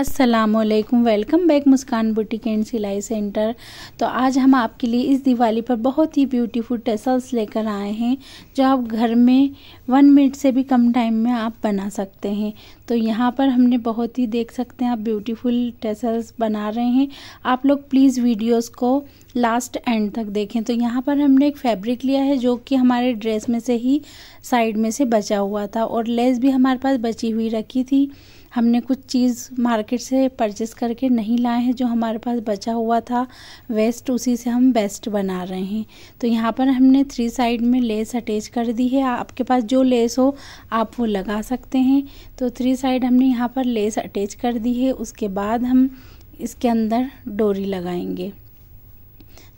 असलकम welcome back Muskan boutique and सिलाई centre तो आज हम आपके लिए इस दिवाली पर बहुत ही ब्यूटीफुल टेसल्स लेकर आए हैं जो आप घर में वन मिनट से भी कम टाइम में आप बना सकते हैं तो यहाँ पर हमने बहुत ही देख सकते हैं आप ब्यूटीफुल टेसल्स बना रहे हैं आप लोग प्लीज़ वीडियोस को लास्ट एंड तक देखें तो यहाँ पर हमने एक फैब्रिक लिया है जो कि हमारे ड्रेस में से ही साइड में से बचा हुआ था और लेस भी हमारे पास बची हुई रखी थी हमने कुछ चीज़ मार्केट से परचेस करके नहीं लाए हैं जो हमारे पास बचा हुआ था वेस्ट उसी से हम बेस्ट बना रहे हैं तो यहाँ पर हमने थ्री साइड में लेस अटैच कर दी है आपके पास जो लेस हो आप वो लगा सकते हैं तो थ्री साइड हमने यहाँ पर लेस अटैच कर दी है उसके बाद हम इसके अंदर डोरी लगाएंगे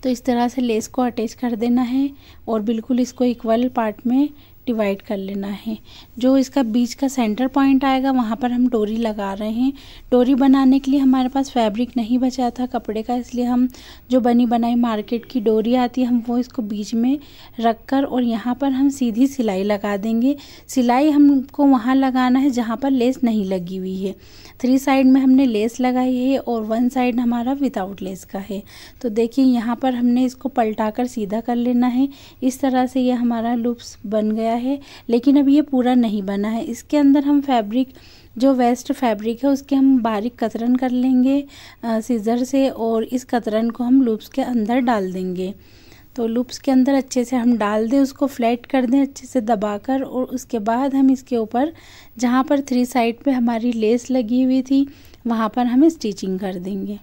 तो इस तरह से लेस को अटैच कर देना है और बिल्कुल इसको इक्वल पार्ट में डिवाइड कर लेना है जो इसका बीच का सेंटर पॉइंट आएगा वहाँ पर हम डोरी लगा रहे हैं डोरी बनाने के लिए हमारे पास फैब्रिक नहीं बचा था कपड़े का इसलिए हम जो बनी बनाई मार्केट की डोरी आती है हम वो इसको बीच में रख कर और यहाँ पर हम सीधी सिलाई लगा देंगे सिलाई हमको वहाँ लगाना है जहाँ पर लेस नहीं लगी हुई है थ्री साइड में हमने लेस लगाई है और वन साइड हमारा विदाउट लेस का है तो देखिए यहाँ पर हमने इसको पलटा कर सीधा कर लेना है इस तरह से ये हमारा लुप्स बन गया है लेकिन अब ये पूरा नहीं बना है इसके अंदर हम फैब्रिक जो वेस्ट फैब्रिक है उसके हम बारीक कतरन कर लेंगे सीज़र से और इस कतरन को हम लूप्स के अंदर डाल देंगे तो लूप्स के अंदर अच्छे से हम डाल दें उसको फ्लैट कर दें अच्छे से दबाकर और उसके बाद हम इसके ऊपर जहाँ पर थ्री साइड पे हमारी लेस लगी हुई थी वहाँ पर हम स्टिचिंग कर देंगे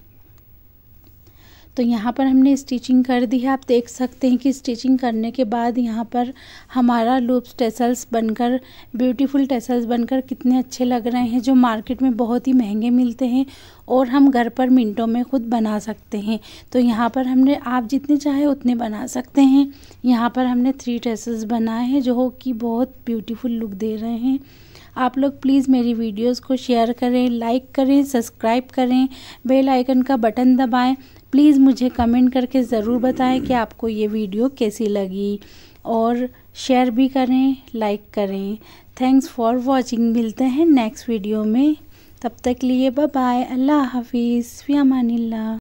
तो यहाँ पर हमने स्टिचिंग कर दी है आप देख सकते हैं कि स्टिचिंग करने के बाद यहाँ पर हमारा लूप्स टेसल्स बनकर ब्यूटीफुल टेसल्स बनकर कितने अच्छे लग रहे हैं जो मार्केट में बहुत ही महंगे मिलते हैं और हम घर पर मिनटों में ख़ुद बना सकते हैं तो यहाँ पर हमने आप जितने चाहे उतने बना सकते हैं यहाँ पर हमने थ्री टेसल्स बनाए हैं जो कि बहुत ब्यूटीफुल लुक दे रहे हैं आप लोग प्लीज़ मेरी वीडियोस को शेयर करें लाइक करें सब्सक्राइब करें बेल आइकन का बटन दबाएं प्लीज़ मुझे कमेंट करके ज़रूर बताएं कि आपको ये वीडियो कैसी लगी और शेयर भी करें लाइक करें थैंक्स फॉर वॉचिंग मिलते हैं नेक्स्ट वीडियो में तब तक लिए बाय बाय अल्लाह हाफिज़ फ़ियामानिल्ला